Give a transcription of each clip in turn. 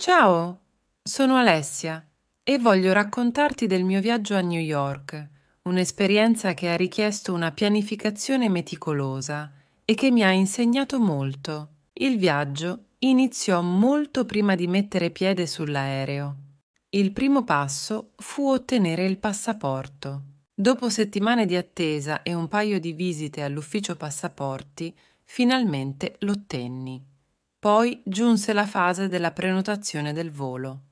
Ciao, sono Alessia e voglio raccontarti del mio viaggio a New York, un'esperienza che ha richiesto una pianificazione meticolosa e che mi ha insegnato molto. Il viaggio iniziò molto prima di mettere piede sull'aereo. Il primo passo fu ottenere il passaporto. Dopo settimane di attesa e un paio di visite all'ufficio passaporti, finalmente l'ottenni. Poi giunse la fase della prenotazione del volo.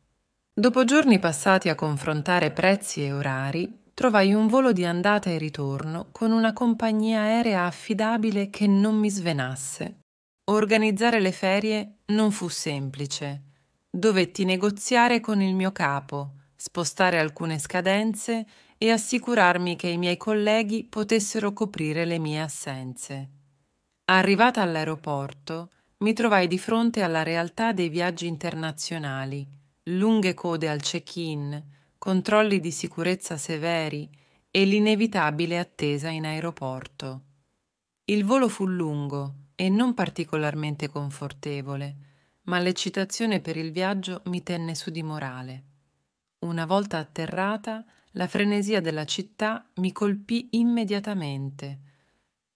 Dopo giorni passati a confrontare prezzi e orari, trovai un volo di andata e ritorno con una compagnia aerea affidabile che non mi svenasse. Organizzare le ferie non fu semplice. Dovetti negoziare con il mio capo, spostare alcune scadenze e assicurarmi che i miei colleghi potessero coprire le mie assenze. Arrivata all'aeroporto, mi trovai di fronte alla realtà dei viaggi internazionali, lunghe code al check-in, controlli di sicurezza severi e l'inevitabile attesa in aeroporto. Il volo fu lungo e non particolarmente confortevole, ma l'eccitazione per il viaggio mi tenne su di morale. Una volta atterrata, la frenesia della città mi colpì immediatamente.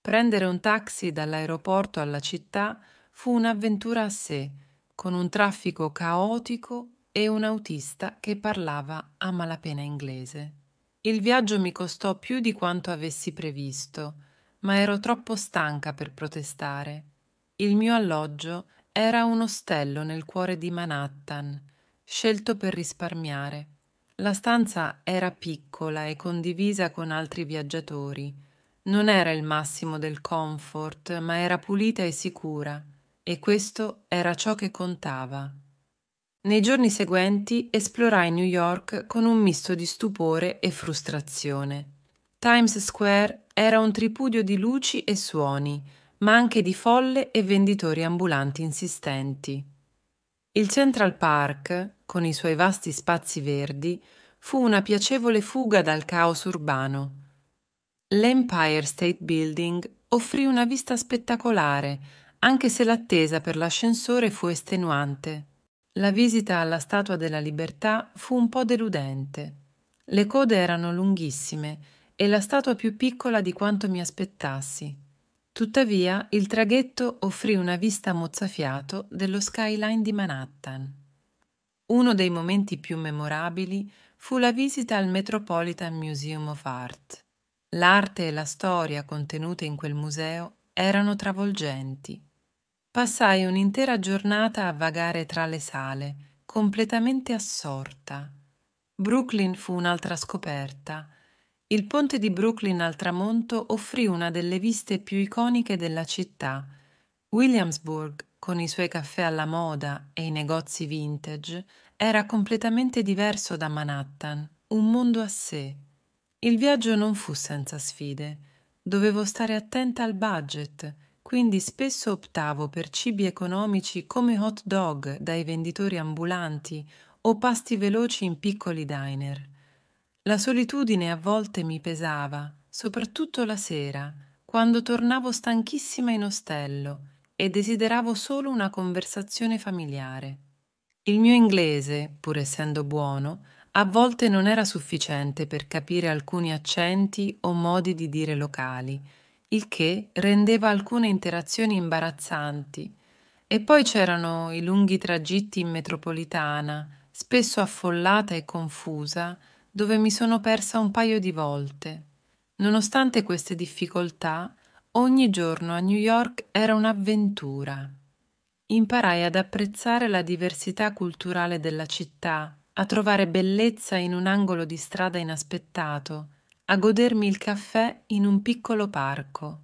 Prendere un taxi dall'aeroporto alla città Fu un'avventura a sé, con un traffico caotico e un autista che parlava a malapena inglese. Il viaggio mi costò più di quanto avessi previsto, ma ero troppo stanca per protestare. Il mio alloggio era un ostello nel cuore di Manhattan, scelto per risparmiare. La stanza era piccola e condivisa con altri viaggiatori. Non era il massimo del comfort, ma era pulita e sicura e questo era ciò che contava. Nei giorni seguenti esplorai New York con un misto di stupore e frustrazione. Times Square era un tripudio di luci e suoni, ma anche di folle e venditori ambulanti insistenti. Il Central Park, con i suoi vasti spazi verdi, fu una piacevole fuga dal caos urbano. L'Empire State Building offrì una vista spettacolare, anche se l'attesa per l'ascensore fu estenuante. La visita alla Statua della Libertà fu un po' deludente. Le code erano lunghissime e la statua più piccola di quanto mi aspettassi. Tuttavia, il traghetto offrì una vista mozzafiato dello skyline di Manhattan. Uno dei momenti più memorabili fu la visita al Metropolitan Museum of Art. L'arte e la storia contenute in quel museo erano travolgenti. Passai un'intera giornata a vagare tra le sale, completamente assorta. Brooklyn fu un'altra scoperta. Il ponte di Brooklyn al tramonto offrì una delle viste più iconiche della città. Williamsburg, con i suoi caffè alla moda e i negozi vintage, era completamente diverso da Manhattan, un mondo a sé. Il viaggio non fu senza sfide. Dovevo stare attenta al budget quindi spesso optavo per cibi economici come hot dog dai venditori ambulanti o pasti veloci in piccoli diner. La solitudine a volte mi pesava, soprattutto la sera, quando tornavo stanchissima in ostello e desideravo solo una conversazione familiare. Il mio inglese, pur essendo buono, a volte non era sufficiente per capire alcuni accenti o modi di dire locali, il che rendeva alcune interazioni imbarazzanti. E poi c'erano i lunghi tragitti in metropolitana, spesso affollata e confusa, dove mi sono persa un paio di volte. Nonostante queste difficoltà, ogni giorno a New York era un'avventura. Imparai ad apprezzare la diversità culturale della città, a trovare bellezza in un angolo di strada inaspettato, a godermi il caffè in un piccolo parco.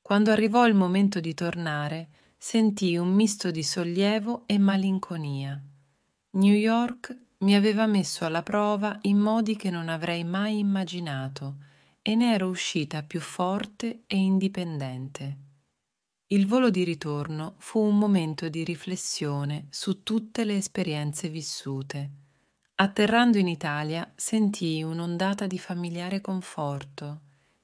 Quando arrivò il momento di tornare, sentii un misto di sollievo e malinconia. New York mi aveva messo alla prova in modi che non avrei mai immaginato e ne ero uscita più forte e indipendente. Il volo di ritorno fu un momento di riflessione su tutte le esperienze vissute Atterrando in Italia sentii un'ondata di familiare conforto.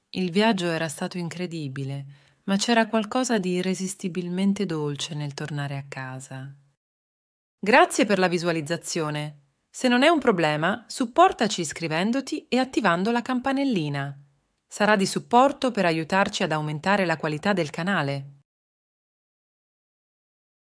Il viaggio era stato incredibile, ma c'era qualcosa di irresistibilmente dolce nel tornare a casa. Grazie per la visualizzazione. Se non è un problema, supportaci iscrivendoti e attivando la campanellina. Sarà di supporto per aiutarci ad aumentare la qualità del canale.